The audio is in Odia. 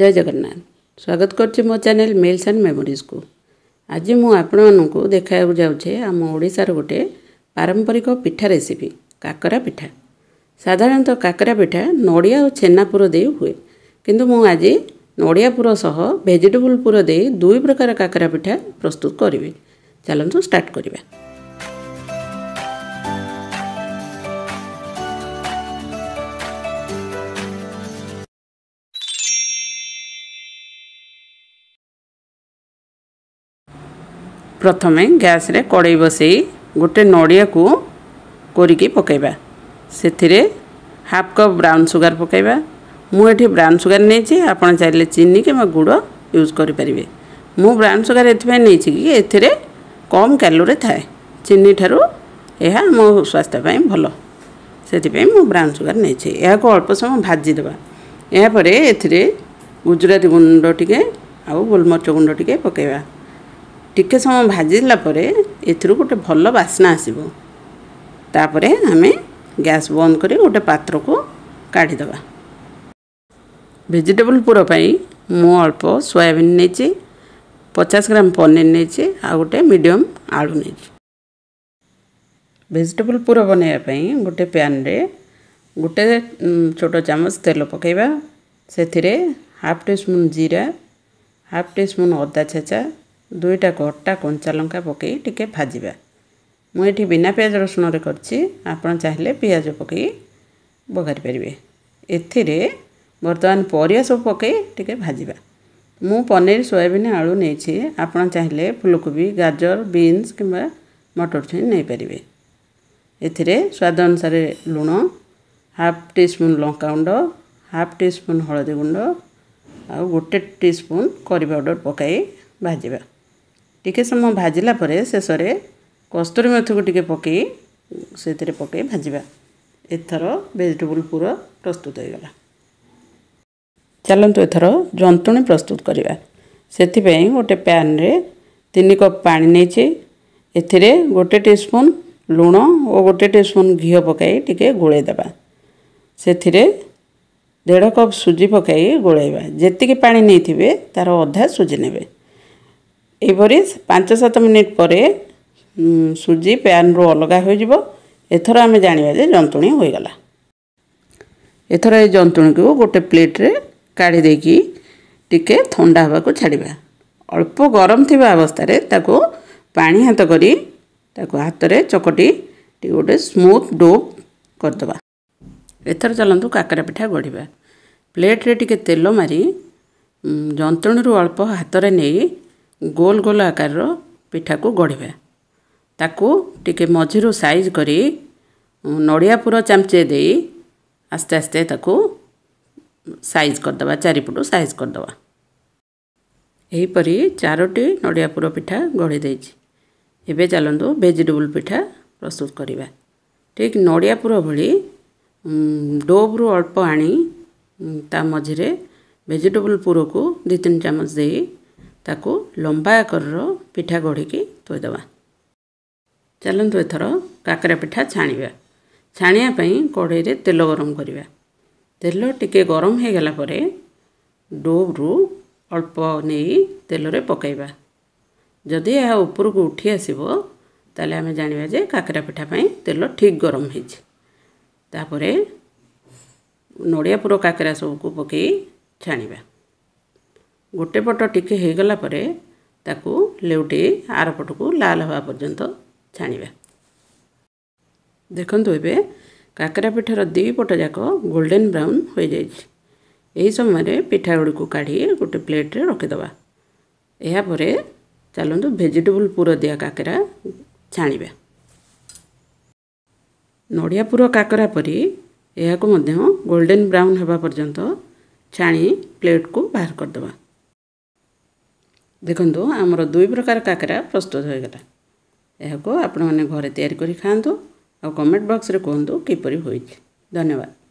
ଜୟ ଜଗନ୍ନାଥ ସ୍ୱାଗତ କରୁଛି ମୋ ଚ୍ୟାନେଲ ମିଲ୍ସ ଆଣ୍ଡ ମେମୋରିଜକୁ ଆଜି ମୁଁ ଆପଣମାନଙ୍କୁ ଦେଖାଇବାକୁ ଯାଉଛି ଆମ ଓଡ଼ିଶାର ଗୋଟିଏ ପାରମ୍ପରିକ ପିଠା ରେସିପି କାକରା ପିଠା ସାଧାରଣତଃ କାକରା ପିଠା ନଡ଼ିଆ ଓ ଛେନାପୁର ଦେଇ ହୁଏ କିନ୍ତୁ ମୁଁ ଆଜି ନଡ଼ିଆ ପୁର ସହ ଭେଜିଟେବୁଲ ପୁର ଦେଇ ଦୁଇ ପ୍ରକାର କାକରା ପିଠା ପ୍ରସ୍ତୁତ କରିବି ଚାଲନ୍ତୁ ଷ୍ଟାର୍ଟ କରିବା ପ୍ରଥମେ ଗ୍ୟାସ୍ରେ କଡ଼େଇ ବସାଇ ଗୋଟେ ନଡ଼ିଆକୁ କୋରିକି ପକାଇବା ସେଥିରେ ହାଫ୍ କପ୍ ବ୍ରାଉନ୍ ସୁଗାର ପକାଇବା ମୁଁ ଏଠି ବ୍ରାଉନ୍ ସୁଗାର ନେଇଛି ଆପଣ ଚାହିଁଲେ ଚିନି କିମ୍ବା ଗୁଡ଼ ୟୁଜ୍ କରିପାରିବେ ମୁଁ ବ୍ରାଉନ୍ ସୁଗାର ଏଥିପାଇଁ ନେଇଛି କି ଏଥିରେ କମ୍ କ୍ୟାଲୋରୀ ଥାଏ ଚିନି ଠାରୁ ଏହା ଆମ ସ୍ୱାସ୍ଥ୍ୟ ପାଇଁ ଭଲ ସେଥିପାଇଁ ମୁଁ ବ୍ରାଉନ୍ ସୁଗାର ନେଇଛି ଏହାକୁ ଅଳ୍ପ ସମୟ ଭାଜିଦେବା ଏହାପରେ ଏଥିରେ ଗୁଜୁରାତି ଗୁଣ୍ଡ ଟିକେ ଆଉ ଗୋଲମରିଚ ଗୁଣ୍ଡ ଟିକେ ପକାଇବା ଟିକେ ସମୟ ଭାଜିଲା ପରେ ଏଥିରୁ ଗୋଟେ ଭଲ ବାସ୍ନା ଆସିବ ତାପରେ ଆମେ ଗ୍ୟାସ୍ ବନ୍ଦ କରି ଗୋଟେ ପାତ୍ରକୁ କାଢ଼ିଦେବା ଭେଜିଟେବୁଲ୍ ପୁର ପାଇଁ ମୁଁ ଅଳ୍ପ ସୋୟାବିନ୍ ନେଇଛି ପଚାଶ ଗ୍ରାମ ପନିର ନେଇଛି ଆଉ ଗୋଟେ ମିଡ଼ିୟମ୍ ଆଳୁ ନେଇଛି ଭେଜିଟେବୁଲ୍ ପୁର ବନେଇବା ପାଇଁ ଗୋଟେ ପ୍ୟାନ୍ରେ ଗୋଟେ ଛୋଟ ଚାମଚ ତେଲ ପକାଇବା ସେଥିରେ ହାଫ୍ ଟି ସ୍ପୁନ୍ ଜିରା ହାଫ୍ ଟି ସ୍ପୁନ୍ ଅଦା ଛେଚା ଦୁଇଟାକୁ ଅଟା କଞ୍ଚା ଲଙ୍କା ପକାଇ ଟିକେ ଭାଜିବା ମୁଁ ଏଠି ବିନା ପିଆଜ ରସୁଣରେ କରିଛି ଆପଣ ଚାହିଁଲେ ପିଆଜ ପକାଇ ବଘାରି ପାରିବେ ଏଥିରେ ବର୍ତ୍ତମାନ ପରିବା ସବୁ ପକାଇ ଟିକେ ଭାଜିବା ମୁଁ ପନିର ସୋୟାବିନ୍ ଆଳୁ ନେଇଛି ଆପଣ ଚାହିଁଲେ ଫୁଲକୋବି ଗାଜର ବିନ୍ସ କିମ୍ବା ମଟର ଛୁଇଁ ନେଇପାରିବେ ଏଥିରେ ସ୍ୱାଦ ଅନୁସାରେ ଲୁଣ ହାଫ୍ ଟି ସ୍ପୁନ୍ ଲଙ୍କାଗୁଣ୍ଡ ହାଫ୍ ଟି ସ୍ପୁନ୍ ହଳଦୀ ଗୁଣ୍ଡ ଆଉ ଗୋଟେ ଟି ସ୍ପୁନ୍ କରି ପାଉଡ଼ର ପକାଇ ଭାଜିବା ଟିକେ ସମୟ ଭାଜିଲା ପରେ ଶେଷରେ କସ୍ତୁରୀ ମେଥିକୁ ଟିକେ ପକାଇ ସେଥିରେ ପକାଇ ଭାଜିବା ଏଥର ଭେଜିଟେବୁଲ୍ ପୁର ପ୍ରସ୍ତୁତ ହୋଇଗଲା ଚାଲନ୍ତୁ ଏଥର ଜନ୍ତୁଣି ପ୍ରସ୍ତୁତ କରିବା ସେଥିପାଇଁ ଗୋଟେ ପ୍ୟାନ୍ରେ ତିନି କପ୍ ପାଣି ନେଇଛି ଏଥିରେ ଗୋଟେ ଟି ଟିସ୍ପୁନ୍ ଲୁଣ ଓ ଗୋଟେ ଟି ସ୍ପୁନ୍ ଘିଅ ପକାଇ ଟିକେ ଗୋଳେଇ ଦେବା ସେଥିରେ ଦେଢ଼ କପ୍ ସୁଜି ପକାଇ ଗୋଳେଇବା ଯେତିକି ପାଣି ନେଇଥିବେ ତା'ର ଅଧା ସୁଜି ନେବେ ଏହିପରି ପାଞ୍ଚ ସାତ ମିନିଟ୍ ପରେ ସୁଜି ପ୍ୟାନ୍ରୁ ଅଲଗା ହୋଇଯିବ ଏଥର ଆମେ ଜାଣିବା ଯେ ଜନ୍ତୁଣି ହୋଇଗଲା ଏଥର ଏ ଜନ୍ତୁଣିକୁ ଗୋଟେ ପ୍ଲେଟ୍ରେ କାଢ଼ି ଦେଇକି ଟିକିଏ ଥଣ୍ଡା ହେବାକୁ ଛାଡ଼ିବା ଅଳ୍ପ ଗରମ ଥିବା ଅବସ୍ଥାରେ ତାକୁ ପାଣି ହାତ କରି ତାକୁ ହାତରେ ଚକଟି ଟିକେ ଗୋଟେ ସ୍ମୁଥ୍ ଡୋପ୍ କରିଦେବା ଏଥର ଚାଲନ୍ତୁ କାକରା ପିଠା ଗଢ଼ିବା ପ୍ଲେଟ୍ରେ ଟିକିଏ ତେଲ ମାରି ଯନ୍ତ୍ରଣୀରୁ ଅଳ୍ପ ହାତରେ ନେଇ ଗୋଲ ଗୋଲ ଆକାରର ପିଠାକୁ ଗଢ଼ିବା ତାକୁ ଟିକେ ମଝିରୁ ସାଇଜ୍ କରି ନଡ଼ିଆ ପୁର ଚାମଚେ ଦେଇ ଆସ୍ତେ ଆସ୍ତେ ତାକୁ ସାଇଜ୍ କରିଦେବା ଚାରିପଟୁ ସାଇଜ୍ କରିଦେବା ଏହିପରି ଚାରୋଟି ନଡ଼ିଆ ପୁର ପିଠା ଗଢ଼ି ଦେଇଛି ଏବେ ଚାଲନ୍ତୁ ଭେଜିଟେବୁଲ ପିଠା ପ୍ରସ୍ତୁତ କରିବା ଠିକ୍ ନଡ଼ିଆ ପୁର ଭଳି ଡୋଭ୍ରୁ ଅଳ୍ପ ଆଣି ତା ମଝିରେ ଭେଜିଟେବୁଲ ପୁରକୁ ଦୁଇ ତିନି ଚାମଚ ଦେଇ ତାକୁ ଲମ୍ବା ଆକାରର ପିଠା ଗଢ଼ିକି ଥୋଇଦେବା ଚାଲନ୍ତୁ ଏଥର କାକରା ପିଠା ଛାଣିବା ଛାଣିବା ପାଇଁ କଢ଼େଇରେ ତେଲ ଗରମ କରିବା ତେଲ ଟିକେ ଗରମ ହୋଇଗଲା ପରେ ଡୋଭ୍ରୁ ଅଳ୍ପ ନେଇ ତେଲରେ ପକାଇବା ଯଦି ଏହା ଉପରକୁ ଉଠି ଆସିବ ତାହେଲେ ଆମେ ଜାଣିବା ଯେ କାକରା ପିଠା ପାଇଁ ତେଲ ଠିକ୍ ଗରମ ହୋଇଛି ତାପରେ ନଡ଼ିଆ ପୁର କାକରା ସବୁକୁ ପକାଇ ଛାଣିବା ଗୋଟେ ପଟ ଟିକେ ହୋଇଗଲା ପରେ ତାକୁ ଲେଉଟି ଆର ପଟକୁ ଲାଲ ହେବା ପର୍ଯ୍ୟନ୍ତ ଛାଣିବା ଦେଖନ୍ତୁ ଏବେ କାକରା ପିଠାର ଦୁଇ ପଟ ଯାକ ଗୋଲ୍ଡେନ୍ ବ୍ରାଉନ୍ ହୋଇଯାଇଛି ଏହି ସମୟରେ ପିଠାଗୁଡ଼ିକୁ କାଢ଼ି ଗୋଟେ ପ୍ଲେଟ୍ରେ ରଖିଦେବା ଏହାପରେ ଚାଲନ୍ତୁ ଭେଜିଟେବୁଲ୍ ପୁର ଦିଆ କାକରା ଛାଣିବା ନଡ଼ିଆ ପୁର କାକରା ପରି ଏହାକୁ ମଧ୍ୟ ଗୋଲ୍ଡେନ୍ ବ୍ରାଉନ୍ ହେବା ପର୍ଯ୍ୟନ୍ତ ଛାଣି ପ୍ଲେଟ୍କୁ ବାହାର କରିଦେବା ଦେଖନ୍ତୁ ଆମର ଦୁଇ ପ୍ରକାର କାକରା ପ୍ରସ୍ତୁତ ହୋଇଗଲା ଏହାକୁ ଆପଣମାନେ ଘରେ ତିଆରି କରି ଖାଆନ୍ତୁ ଆଉ କମେଣ୍ଟ ବକ୍ସରେ କୁହନ୍ତୁ କିପରି ହୋଇଛି ଧନ୍ୟବାଦ